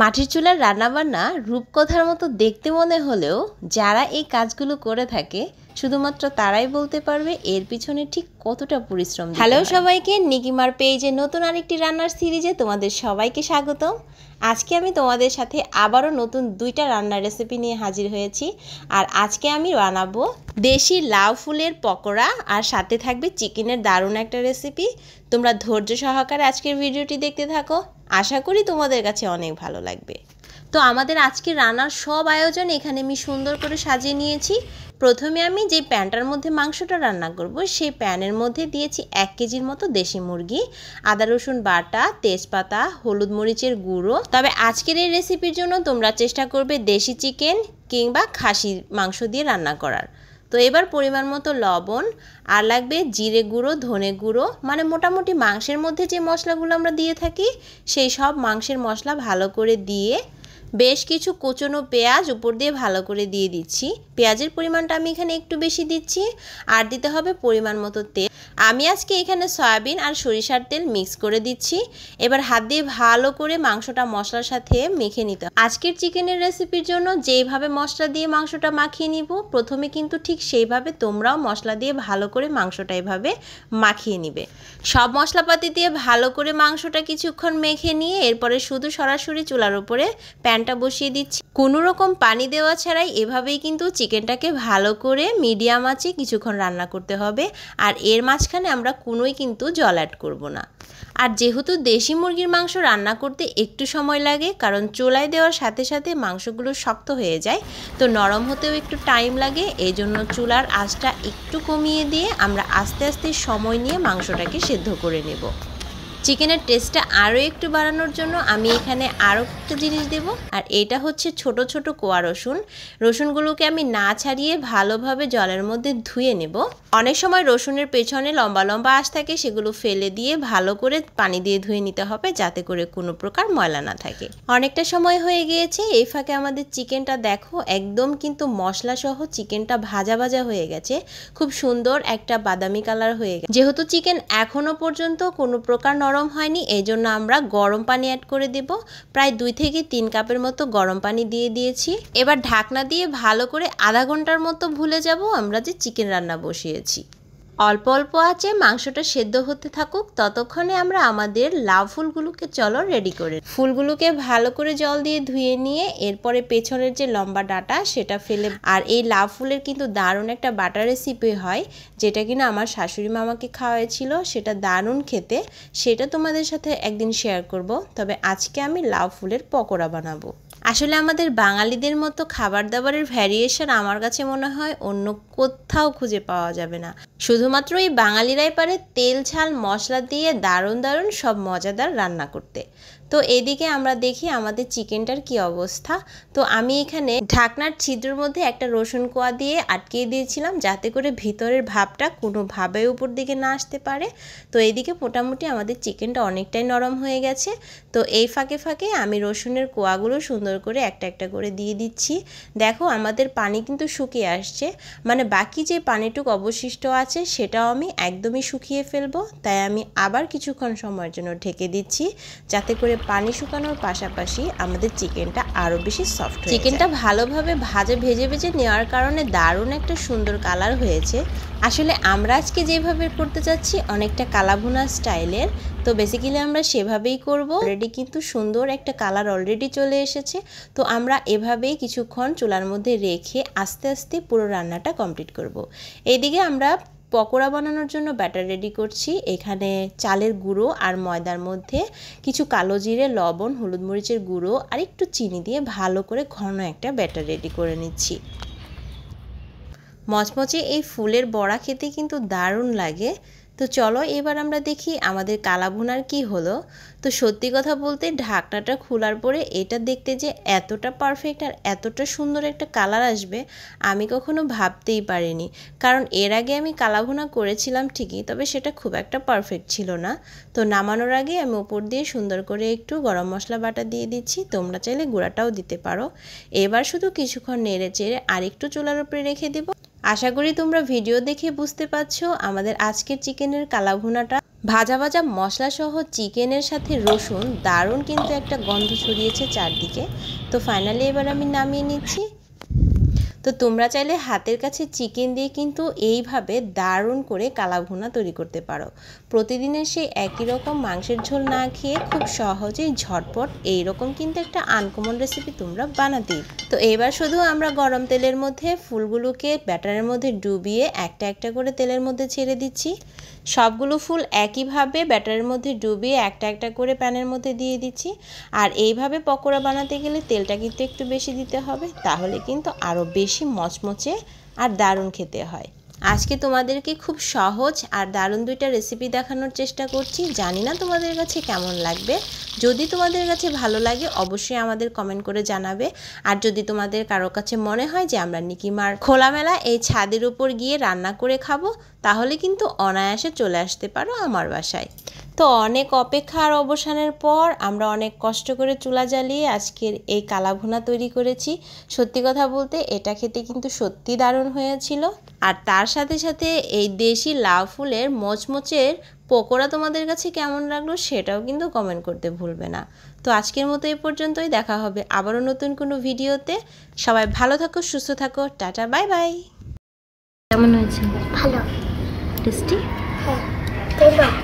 মাটির চুলার রান্নাবান্না রূপকথার মতো দেখতে মনে হলেও যারা এই কাজগুলো করে থাকে শুধুমাত্র তারাই বলতে পারবে এর পিছনে ঠিক কতটা পরিশ্রম হ্যালো সবাইকে নিকিমার পেজে নতুন আরেকটি রান্নার সিরিজে তোমাদের সবাইকে স্বাগতম আজকে আমি তোমাদের সাথে আবারও নতুন দুইটা রান্নার রেসিপি নিয়ে হাজির হয়েছি আর আজকে আমি বানাবো দেশি লাউ ফুলের পকোড়া আর সাথে থাকবে চিকেনের দারুণ একটা রেসিপি তোমরা ধৈর্য সহকারে আজকের ভিডিওটি দেখতে থাকো আশা করি তোমাদের কাছে অনেক ভালো লাগবে তো আমাদের আজকে রান্নার সব আয়োজন এখানে আমি সুন্দর করে সাজিয়ে নিয়েছি প্রথমে আমি যে প্যানটার মধ্যে মাংসটা রান্না করব সেই প্যানের মধ্যে দিয়েছি এক কেজির মতো দেশি মুরগি আদা রসুন বাটা তেজপাতা হলুদ মরিচের গুঁড়ো তবে আজকের এই রেসিপির জন্য তোমরা চেষ্টা করবে দেশি চিকেন কিংবা খাসির মাংস দিয়ে রান্না করার তো এবার পরিমাণ মতো লবণ আর লাগবে জিরে গুঁড়ো ধনে গুঁড়ো মানে মোটামুটি মাংসের মধ্যে যে মশলাগুলো আমরা দিয়ে থাকি সেই সব মাংসের মশলা ভালো করে দিয়ে বেশ কিছু কোচনো পেঁয়াজ উপর দিয়ে ভালো করে দিয়ে দিচ্ছি পেঁয়াজের পরিমাণটা আমি এখানে একটু বেশি দিচ্ছি আর দিতে হবে পরিমাণ মতো তেল আমি আজকে এখানে সয়াবিন আর সরিষার তেল মিক্স করে দিচ্ছি এবার হাত দিয়ে ভালো করে মাংসটা মশলার সাথে মেখে নিতে আজকের চিকেনের রেসিপির জন্য যেইভাবে মশলা দিয়ে মাংসটা মাখিয়ে নিব প্রথমে কিন্তু ঠিক সেইভাবে তোমরাও মশলা দিয়ে ভালো করে মাংসটা এভাবে মাখিয়ে নিবে সব মশলাপাতি দিয়ে ভালো করে মাংসটা কিছুক্ষণ মেখে নিয়ে এরপরে শুধু সরাসরি চুলার উপরে প্যান প্যানটা বসিয়ে দিচ্ছি কোনো রকম পানি দেওয়া ছাড়াই এভাবেই কিন্তু চিকেনটাকে ভালো করে মিডিয়াম আঁচে কিছুক্ষণ রান্না করতে হবে আর এর মাঝখানে আমরা কোনোই কিন্তু জল অ্যাড করব না আর যেহেতু দেশি মুরগির মাংস রান্না করতে একটু সময় লাগে কারণ চোলায় দেওয়ার সাথে সাথে মাংসগুলো শক্ত হয়ে যায় তো নরম হতেও একটু টাইম লাগে এই জন্য চুলার আঁচটা একটু কমিয়ে দিয়ে আমরা আস্তে আস্তে সময় নিয়ে মাংসটাকে সেদ্ধ করে নেব চিকেনের টেস্টটা আরও একটু বাড়ানোর জন্য আমি এখানে আরও একটা জিনিস দেব আর এটা হচ্ছে ছোট ছোট কোয়া রসুন রসুনগুলোকে আমি না ছাড়িয়ে ভালোভাবে জলের মধ্যে ধুয়ে নেব অনেক সময় রসুনের পেছনে লম্বা লম্বা আঁশ থাকে সেগুলো ফেলে দিয়ে ভালো করে পানি দিয়ে ধুয়ে নিতে হবে যাতে করে কোনো প্রকার ময়লা না থাকে অনেকটা সময় হয়ে গিয়েছে এই ফাঁকে আমাদের চিকেনটা দেখো একদম কিন্তু মশলাসহ চিকেনটা ভাজা ভাজা হয়ে গেছে খুব সুন্দর একটা বাদামি কালার হয়ে গেছে যেহেতু চিকেন এখনও পর্যন্ত কোনো প্রকার নরম হয়নি এই জন্য আমরা গরম পানি অ্যাড করে দেব প্রায় দুই থেকে তিন কাপের মতো গরম পানি দিয়ে দিয়েছি এবার ঢাকনা দিয়ে ভালো করে আধা ঘন্টার মতো ভুলে যাব আমরা যে চিকেন রান্না বসিয়েছি অল্প অল্প আছে মাংসটা সেদ্ধ হতে থাকুক ততক্ষণে আমরা আমাদের লাউ ফুলগুলোকে চলো রেডি করে ফুলগুলোকে ভালো করে জল দিয়ে ধুয়ে নিয়ে এরপরে পেছনের যে লম্বা ডাটা সেটা ফেলে আর এই লাউ ফুলের কিন্তু দারুণ একটা বাটার রেসিপি হয় যেটা কিনা আমার শাশুড়ি মামাকে খাওয়াইছিল সেটা দারুণ খেতে সেটা তোমাদের সাথে একদিন শেয়ার করব তবে আজকে আমি লাউ ফুলের পকোড়া বানাবো আসলে আমাদের বাঙালিদের মতো খাবার দাবারের ভ্যারিয়েশন আমার কাছে মনে হয় অন্য কোথাও খুঁজে পাওয়া যাবে না শুধুমাত্র এই বাঙালিরাই পারে তেল ঝাল মশলা দিয়ে দারুণ দারুণ সব মজাদার রান্না করতে তো এদিকে আমরা দেখি আমাদের চিকেনটার কি অবস্থা তো আমি এখানে ঢাকনার ছিদ্রর মধ্যে একটা রসুন কোয়া দিয়ে আটকিয়ে দিয়েছিলাম যাতে করে ভিতরের ভাবটা কোনোভাবে উপর দিকে না আসতে পারে তো এদিকে মোটামুটি আমাদের চিকেনটা অনেকটাই নরম হয়ে গেছে তো এই ফাঁকে ফাঁকে আমি রসুনের কোয়াগুলো সুন্দর সুন্দর করে একটা একটা করে দিয়ে দিচ্ছি দেখো আমাদের পানি কিন্তু শুকিয়ে আসছে মানে বাকি যে পানিটুক অবশিষ্ট আছে সেটাও আমি একদমই শুকিয়ে ফেলবো তাই আমি আবার কিছুক্ষণ সময়ের জন্য ঢেকে দিচ্ছি যাতে করে পানি শুকানোর পাশাপাশি আমাদের চিকেনটা আরও বেশি সফট চিকেনটা ভালোভাবে ভাজে ভেজে ভেজে নেওয়ার কারণে দারুণ একটা সুন্দর কালার হয়েছে আসলে আমরা আজকে যেভাবে করতে চাচ্ছি অনেকটা কালাভুনা স্টাইলের তো বেসিক্যালি আমরা সেভাবেই করব অলরেডি কিন্তু সুন্দর একটা কালার অলরেডি চলে এসেছে তো আমরা এভাবেই কিছুক্ষণ চুলার মধ্যে রেখে আস্তে আস্তে পুরো রান্নাটা কমপ্লিট করব। এইদিকে আমরা পকোড়া বানানোর জন্য ব্যাটার রেডি করছি এখানে চালের গুঁড়ো আর ময়দার মধ্যে কিছু কালো জিরে লবণ হলুদ মরিচের গুঁড়ো আর একটু চিনি দিয়ে ভালো করে ঘন একটা ব্যাটার রেডি করে নিচ্ছি মচমচে এই ফুলের বড়া খেতে কিন্তু দারুণ লাগে তো চলো এবার আমরা দেখি আমাদের কালাভুনার কি হলো তো সত্যি কথা বলতে ঢাকনাটা খোলার পরে এটা দেখতে যে এতটা পারফেক্ট আর এতটা সুন্দর একটা কালার আসবে আমি কখনো ভাবতেই পারিনি কারণ এর আগে আমি কালাভুনা করেছিলাম ঠিকই তবে সেটা খুব একটা পারফেক্ট ছিল না তো নামানোর আগে আমি ওপর দিয়ে সুন্দর করে একটু গরম মশলা বাটা দিয়ে দিচ্ছি তোমরা চাইলে গুঁড়াটাও দিতে পারো এবার শুধু কিছুক্ষণ নেড়ে চেড়ে আরেকটু চুলার উপরে রেখে দেবো আশা করি তোমরা ভিডিও দেখে বুঝতে পারছো আমাদের আজকের চিকেনের কালাভুনাটা ভাজা ভাজা মশলাসহ চিকেনের সাথে রসুন দারুণ কিন্তু একটা গন্ধ ছড়িয়েছে চারদিকে তো ফাইনালি এবার আমি নামিয়ে নিচ্ছি তো তোমরা চাইলে হাতের কাছে চিকেন দিয়ে কিন্তু এইভাবে দারুণ করে কালাভুনা তৈরি করতে পারো প্রতিদিনের সেই একই রকম মাংসের ঝোল না খেয়ে খুব সহজেই ঝটপট এই রকম কিন্তু একটা আনকমন রেসিপি তোমরা বানাতেই তো এবার শুধু আমরা গরম তেলের মধ্যে ফুলগুলোকে ব্যাটারের মধ্যে ডুবিয়ে একটা একটা করে তেলের মধ্যে ছেড়ে দিচ্ছি সবগুলো ফুল একইভাবে ব্যাটারের মধ্যে ডুবিয়ে একটা একটা করে প্যানের মধ্যে দিয়ে দিচ্ছি আর এইভাবে পকোড়া বানাতে গেলে তেলটা কিন্তু একটু বেশি দিতে হবে তাহলে কিন্তু আরও বেশি বেশি মচমচে আর দারুণ খেতে হয় আজকে তোমাদেরকে খুব সহজ আর দারুণ দুইটা রেসিপি দেখানোর চেষ্টা করছি জানি না তোমাদের কাছে কেমন লাগবে যদি তোমাদের কাছে ভালো লাগে অবশ্যই আমাদের কমেন্ট করে জানাবে আর যদি তোমাদের কারো কাছে মনে হয় যে আমরা নিকিমার খোলামেলা এই ছাদের উপর গিয়ে রান্না করে খাবো তাহলে কিন্তু অনায়াসে চলে আসতে পারো আমার বাসায় তো অনেক অপেক্ষার অবসানের পর আমরা অনেক কষ্ট করে চুলা জ্বালিয়ে আজকের এই কালাভুনা তৈরি করেছি সত্যি কথা বলতে এটা খেতে কিন্তু সত্যি দারুণ হয়েছিল আর তার সাথে সাথে এই দেশি লাউ ফুলের মচমচের পকোড়া তোমাদের কাছে কেমন লাগলো সেটাও কিন্তু কমেন্ট করতে ভুলবে না তো আজকের মতো এই পর্যন্তই দেখা হবে আবারও নতুন কোনো ভিডিওতে সবাই ভালো থাকো সুস্থ থাকো টাটা বাই বাই কেমন হয়েছে ভালো টেস্টি হ্যাঁ